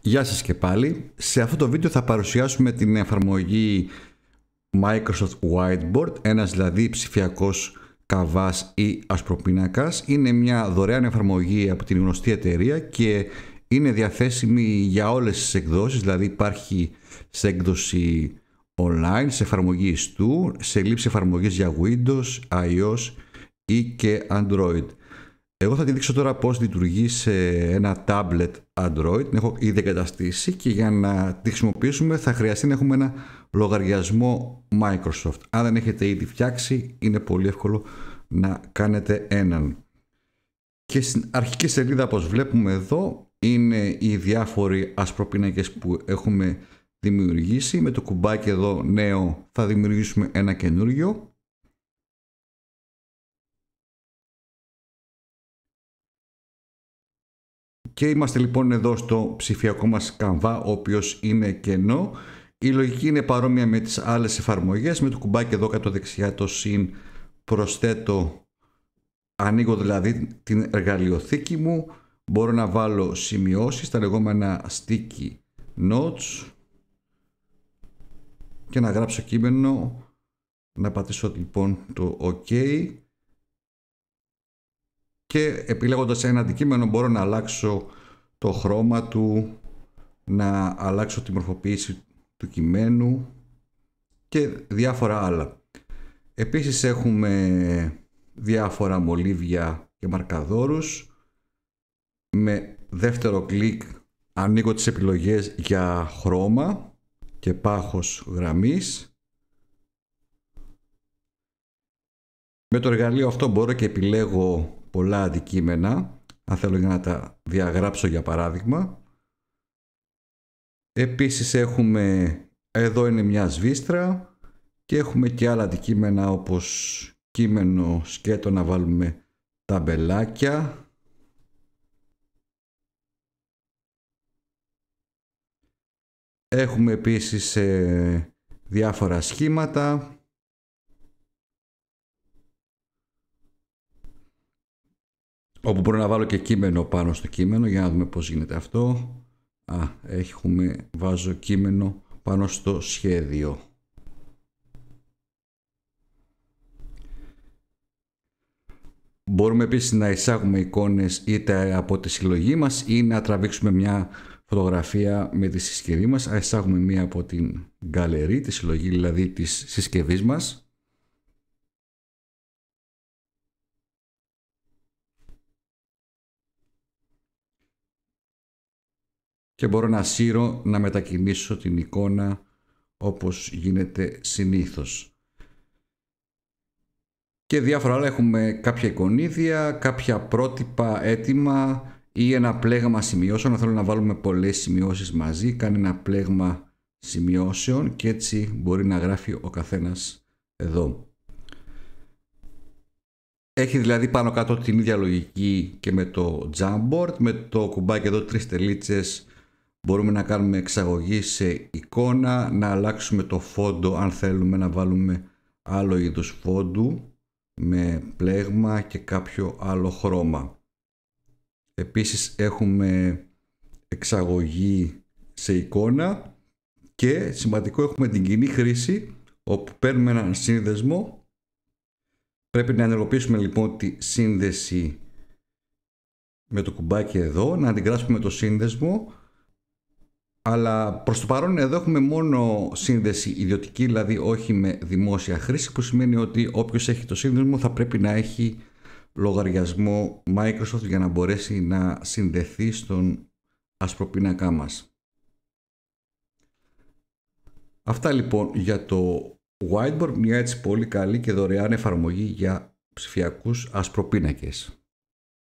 Γεια σας και πάλι. Σε αυτό το βίντεο θα παρουσιάσουμε την εφαρμογή Microsoft Whiteboard, ένας δηλαδή ψηφιακός καβάς ή ασπροπίνακας. Είναι μια δωρεάν εφαρμογή από την γνωστή εταιρεία και είναι διαθέσιμη για όλες τις εκδόσεις, δηλαδή υπάρχει σε έκδοση online, σε εφαρμογή ιστού, σε λήψη εφαρμογής για Windows, iOS ή και Android. Εγώ θα τη δείξω τώρα πώς λειτουργεί σε ένα tablet Android. Την έχω ήδη εγκαταστήσει και για να τη χρησιμοποιήσουμε θα χρειαστεί να έχουμε ένα λογαριασμό Microsoft. Αν δεν έχετε ήδη φτιάξει είναι πολύ εύκολο να κάνετε έναν. Και στην αρχική σελίδα όπως βλέπουμε εδώ είναι οι διάφοροι ασπροπίνακες που έχουμε δημιουργήσει. Με το κουμπάκι εδώ νέο θα δημιουργήσουμε ένα καινούριο Και είμαστε λοιπόν εδώ στο ψηφιακό μας καμβά, ο οποίος είναι κενό. Η λογική είναι παρόμοια με τις άλλες εφαρμογές, με το κουμπάκι εδώ κάτω δεξιά το συν προσθέτω, ανοίγω δηλαδή την εργαλειοθήκη μου, μπορώ να βάλω σημειώσεις, τα λεγόμενα sticky notes και να γράψω κείμενο, να πατήσω λοιπόν το OK και επιλέγοντας ένα αντικείμενο μπορώ να αλλάξω το χρώμα του, να αλλάξω τη μορφοποίηση του κειμένου και διάφορα άλλα. Επίσης έχουμε διάφορα μολύβια και μαρκαδόρους. Με δεύτερο κλικ ανοίγω τις επιλογές για χρώμα και πάχος γραμμής. Με το εργαλείο αυτό μπορώ και επιλέγω πολλά αντικείμενα, αν θέλω να τα διαγράψω για παράδειγμα. Επίσης έχουμε, εδώ είναι μια σβίστρα και έχουμε και άλλα αντικείμενα όπως κείμενο σκέτο να βάλουμε τα μπελάκια. Έχουμε επίσης ε, διάφορα σχήματα όπου μπορώ να βάλω και κείμενο πάνω στο κείμενο για να δούμε πώς γίνεται αυτό. Α, έχουμε, βάζω κείμενο πάνω στο σχέδιο. Μπορούμε επίσης να εισάγουμε εικόνες είτε από τη συλλογή μας ή να τραβήξουμε μια φωτογραφία με τη συσκευή μας. εισάγουμε μία από την γκαλερί, τη συλλογή δηλαδή της συσκευής μας. και μπορώ να σύρω να μετακινήσω την εικόνα όπως γίνεται συνήθως. Και διάφορα άλλα έχουμε κάποια εικονίδια, κάποια πρότυπα έτοιμα ή ένα πλέγμα σημειώσεων. Αν θέλω να βάλουμε πολλές σημειώσεις μαζί, κάνει ένα πλέγμα σημειώσεων και έτσι μπορεί να γράφει ο καθένας εδώ. Έχει δηλαδή πάνω κάτω την ίδια λογική και με το Jamboard, με το κουμπάκι εδώ τρεις τελίτσες Μπορούμε να κάνουμε εξαγωγή σε εικόνα, να αλλάξουμε το φόντο αν θέλουμε να βάλουμε άλλο είδους φόντου με πλέγμα και κάποιο άλλο χρώμα. Επίσης έχουμε εξαγωγή σε εικόνα και σημαντικό έχουμε την κοινή χρήση όπου παίρνουμε έναν σύνδεσμο. Πρέπει να ενεργοποιήσουμε λοιπόν τη σύνδεση με το κουμπάκι εδώ, να αντιγράψουμε το σύνδεσμο αλλά προς το παρόν εδώ έχουμε μόνο σύνδεση ιδιωτική, δηλαδή όχι με δημόσια χρήση, που σημαίνει ότι όποιος έχει το σύνδεσμο θα πρέπει να έχει λογαριασμό Microsoft για να μπορέσει να συνδεθεί στον ασπροπίνακά μας. Αυτά λοιπόν για το Whiteboard, μια έτσι πολύ καλή και δωρεάν εφαρμογή για ψηφιακούς ασπροπίνακες.